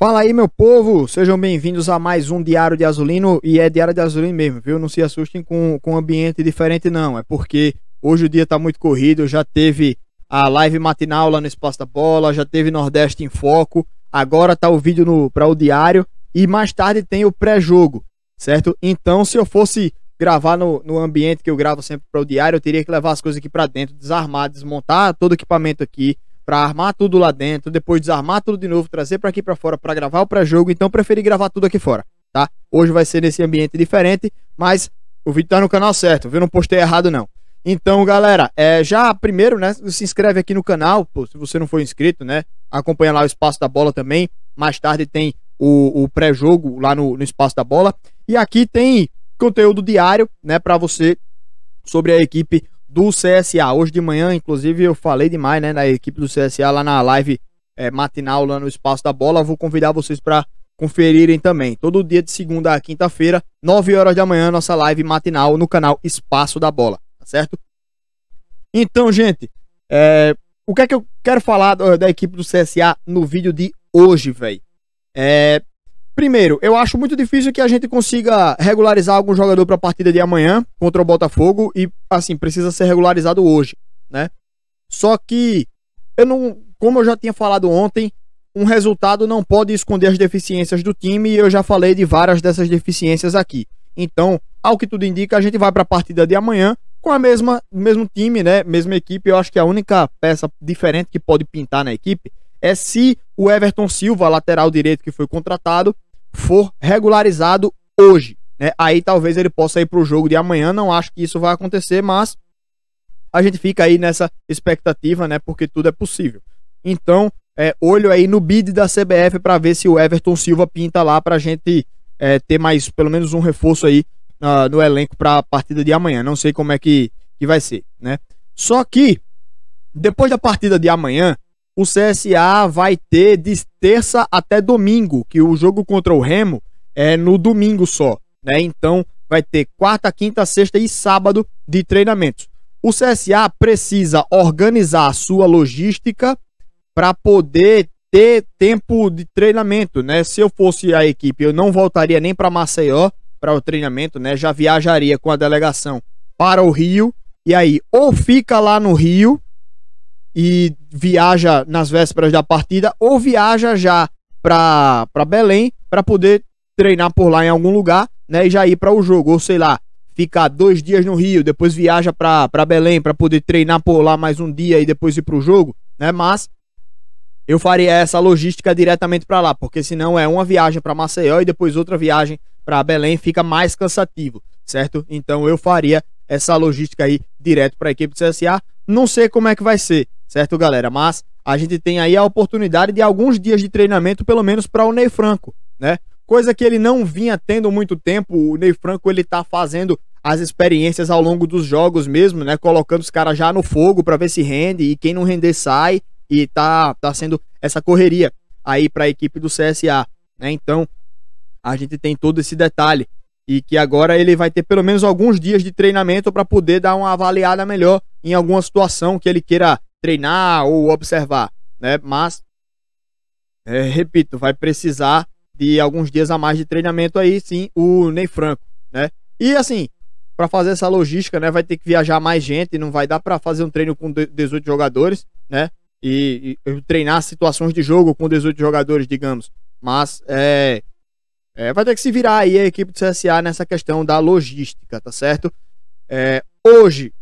Fala aí, meu povo! Sejam bem-vindos a mais um Diário de Azulino. E é Diário de Azulino mesmo, viu? Não se assustem com, com um ambiente diferente, não. É porque hoje o dia tá muito corrido. Já teve a live matinal lá no Espaço da Bola, já teve Nordeste em Foco. Agora tá o vídeo para o Diário. E mais tarde tem o pré-jogo, certo? Então, se eu fosse gravar no, no ambiente que eu gravo sempre para o Diário, eu teria que levar as coisas aqui para dentro, desarmar, desmontar todo o equipamento aqui para armar tudo lá dentro, depois desarmar tudo de novo, trazer para aqui para fora para gravar o pré-jogo, então preferi gravar tudo aqui fora, tá? Hoje vai ser nesse ambiente diferente, mas o vídeo tá no canal certo, viu? Não postei errado não. Então, galera, é, já primeiro, né, se inscreve aqui no canal, pô, se você não for inscrito, né, acompanha lá o Espaço da Bola também, mais tarde tem o, o pré-jogo lá no, no Espaço da Bola, e aqui tem conteúdo diário, né, para você sobre a equipe do CSA. Hoje de manhã, inclusive, eu falei demais, né, da equipe do CSA lá na live é, matinal, lá no Espaço da Bola. Vou convidar vocês para conferirem também. Todo dia de segunda a quinta-feira, 9 horas da manhã, nossa live matinal no canal Espaço da Bola, tá certo? Então, gente, é, o que é que eu quero falar da, eh, da equipe do CSA no vídeo de hoje, velho? É, Primeiro, eu acho muito difícil que a gente consiga regularizar algum jogador para a partida de amanhã contra o Botafogo e assim precisa ser regularizado hoje, né? Só que eu não, como eu já tinha falado ontem, um resultado não pode esconder as deficiências do time e eu já falei de várias dessas deficiências aqui. Então, ao que tudo indica, a gente vai para a partida de amanhã com a mesma mesmo time, né? Mesma equipe. Eu acho que a única peça diferente que pode pintar na equipe é se o Everton Silva, lateral direito que foi contratado, for regularizado hoje. Né? Aí talvez ele possa ir para o jogo de amanhã. Não acho que isso vai acontecer, mas a gente fica aí nessa expectativa, né? Porque tudo é possível. Então, é, olho aí no bid da CBF para ver se o Everton Silva pinta lá para a gente é, ter mais pelo menos um reforço aí uh, no elenco para a partida de amanhã. Não sei como é que, que vai ser, né? Só que depois da partida de amanhã, o CSA vai ter de terça até domingo, que o jogo contra o Remo é no domingo só, né? Então vai ter quarta, quinta, sexta e sábado de treinamentos. O CSA precisa organizar a sua logística para poder ter tempo de treinamento, né? Se eu fosse a equipe, eu não voltaria nem para Maceió para o treinamento, né? Já viajaria com a delegação para o Rio e aí ou fica lá no Rio e viaja nas vésperas da partida ou viaja já para Belém para poder treinar por lá em algum lugar, né, e já ir para o jogo, ou sei lá, ficar dois dias no Rio, depois viaja para Belém para poder treinar por lá mais um dia e depois ir para o jogo, né? Mas eu faria essa logística diretamente para lá, porque senão é uma viagem para Maceió e depois outra viagem para Belém, fica mais cansativo, certo? Então eu faria essa logística aí direto para a equipe do CSA. Não sei como é que vai ser, certo, galera? Mas a gente tem aí a oportunidade de alguns dias de treinamento, pelo menos para o Ney Franco, né? Coisa que ele não vinha tendo muito tempo. O Ney Franco ele tá fazendo as experiências ao longo dos jogos mesmo, né? Colocando os caras já no fogo para ver se rende e quem não render sai e tá tá sendo essa correria aí para a equipe do CSA, né? Então, a gente tem todo esse detalhe e que agora ele vai ter pelo menos alguns dias de treinamento para poder dar uma avaliada melhor em alguma situação que ele queira treinar ou observar, né? Mas, é, repito, vai precisar de alguns dias a mais de treinamento aí, sim, o Ney Franco, né? E assim, para fazer essa logística, né, vai ter que viajar mais gente, não vai dar para fazer um treino com 18 jogadores, né? E, e, treinar situações de jogo com 18 jogadores, digamos. Mas é, é, vai ter que se virar aí a equipe do CSA nessa questão da logística, tá certo? É, hoje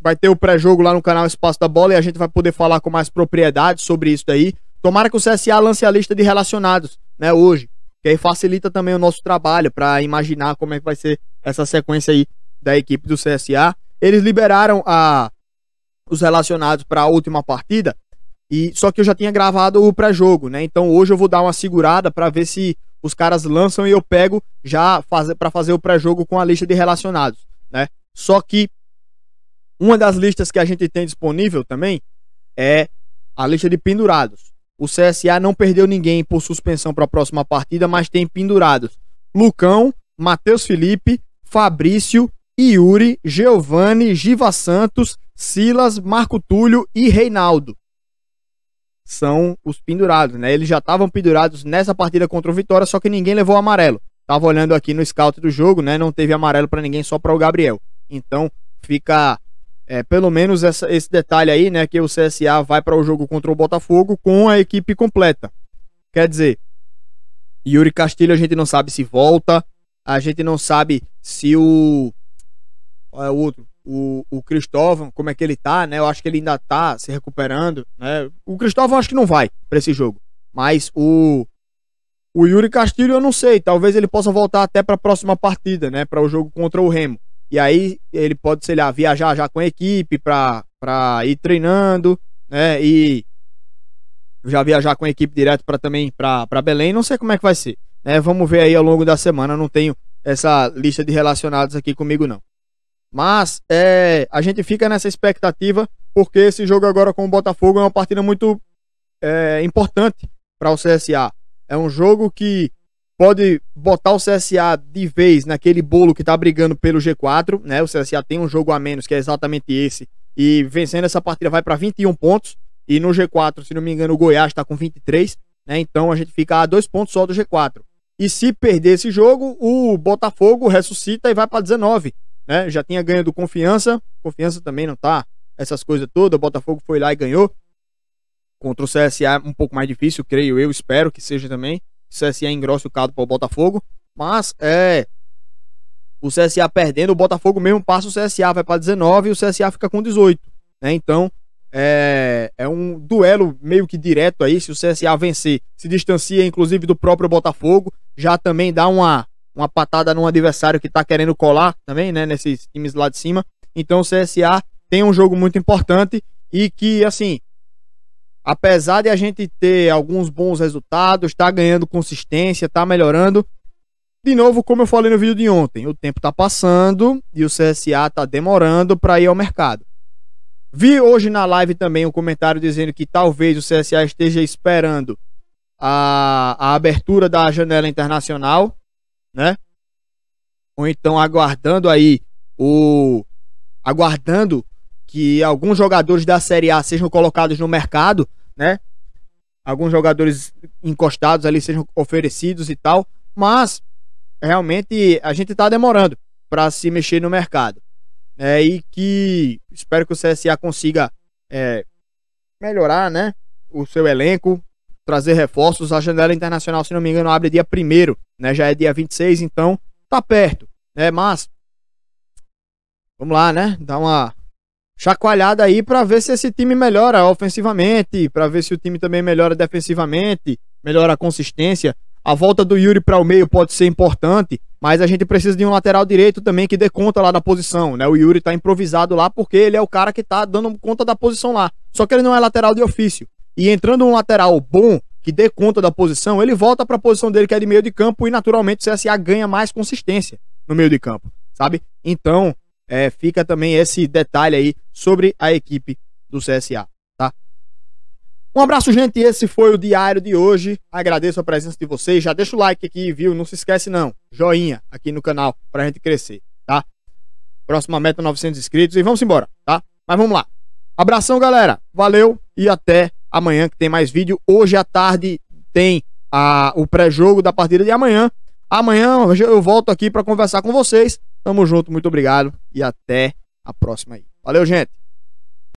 Vai ter o pré-jogo lá no canal Espaço da Bola e a gente vai poder falar com mais propriedade sobre isso daí. Tomara que o CSA lance a lista de relacionados, né, hoje. Que aí facilita também o nosso trabalho para imaginar como é que vai ser essa sequência aí da equipe do CSA. Eles liberaram a os relacionados para a última partida. E só que eu já tinha gravado o pré-jogo, né? Então hoje eu vou dar uma segurada para ver se os caras lançam e eu pego já para fazer o pré-jogo com a lista de relacionados, né? Só que uma das listas que a gente tem disponível também é a lista de pendurados. O CSA não perdeu ninguém por suspensão para a próxima partida, mas tem pendurados. Lucão, Matheus Felipe, Fabrício, Yuri, Giovanni, Giva Santos, Silas, Marco Túlio e Reinaldo. São os pendurados, né? Eles já estavam pendurados nessa partida contra o Vitória, só que ninguém levou amarelo. Tava olhando aqui no scout do jogo, né? Não teve amarelo para ninguém, só para o Gabriel. Então fica é, pelo menos essa, esse detalhe aí, né? Que o CSA vai para o jogo contra o Botafogo com a equipe completa. Quer dizer, Yuri Castilho a gente não sabe se volta, a gente não sabe se o. Qual é o outro? O, o Cristóvão, como é que ele tá, né? Eu acho que ele ainda tá se recuperando, né? O Cristóvão acho que não vai para esse jogo. Mas o o Yuri Castilho eu não sei, talvez ele possa voltar até para a próxima partida, né, para o jogo contra o Remo. E aí ele pode, sei lá, viajar já com a equipe para ir treinando, né? E já viajar com a equipe direto para também para Belém. Não sei como é que vai ser. Né? Vamos ver aí ao longo da semana. Não tenho essa lista de relacionados aqui comigo, não. Mas é, a gente fica nessa expectativa, porque esse jogo agora com o Botafogo é uma partida muito é, importante para o CSA. É um jogo que pode botar o CSA de vez naquele bolo que tá brigando pelo G4, né? O CSA tem um jogo a menos, que é exatamente esse, e vencendo essa partida vai para 21 pontos, e no G4, se não me engano, o Goiás tá com 23, né? Então a gente fica a dois pontos só do G4. E se perder esse jogo, o Botafogo ressuscita e vai para 19, né? Já tinha ganho do Confiança, Confiança também não tá essas coisas todas, o Botafogo foi lá e ganhou. Contra o CSA é um pouco mais difícil, creio eu, espero que seja também. CSA engrossa o caldo para o Botafogo. Mas é. O CSA perdendo, o Botafogo mesmo passa o CSA, vai para 19 e o CSA fica com 18. Né? Então, é, é um duelo meio que direto aí. Se o CSA vencer, se distancia inclusive do próprio Botafogo. Já também dá uma, uma patada num adversário que tá querendo colar também, né? Nesses times lá de cima. Então o CSA tem um jogo muito importante e que, assim, apesar de a gente ter alguns bons resultados, tá ganhando consistência, tá melhorando. De novo, como eu falei no vídeo de ontem, o tempo tá passando e o CSA tá demorando para ir ao mercado. Vi hoje na live também um comentário dizendo que talvez o CSA esteja esperando a, a abertura da janela internacional, né? Ou então aguardando aí o aguardando que alguns jogadores da Série A sejam colocados no mercado né? Alguns jogadores encostados ali sejam oferecidos e tal, mas realmente a gente está demorando para se mexer no mercado. Né? E que espero que o CSA consiga é, melhorar né? o seu elenco, trazer reforços. A janela internacional, se não me engano, abre dia 1 né? já é dia 26, então tá perto. Né? Mas vamos lá, né? Dar uma chacoalhada aí para ver se esse time melhora ofensivamente, para ver se o time também melhora defensivamente, melhora a consistência. A volta do Yuri para o meio pode ser importante, mas a gente precisa de um lateral direito também que dê conta lá da posição, né? O Yuri tá improvisado lá porque ele é o cara que tá dando conta da posição lá. Só que ele não é lateral de ofício. E entrando um lateral bom que dê conta da posição, ele volta para a posição dele que é de meio de campo e naturalmente o CSA ganha mais consistência no meio de campo, sabe? Então, é, fica também esse detalhe aí sobre a equipe do CSA, tá? Um abraço, gente. Esse foi o diário de hoje. Agradeço a presença de vocês. Já deixa o like aqui, viu? Não se esquece, não. Joinha aqui no canal pra gente crescer, tá? Próxima meta, 900 inscritos. E vamos embora, tá? Mas vamos lá. Abração, galera. Valeu e até amanhã que tem mais vídeo. Hoje à tarde tem a, o pré-jogo da partida de amanhã. Amanhã eu volto aqui para conversar com vocês Tamo junto, muito obrigado e até a próxima aí. Valeu, gente!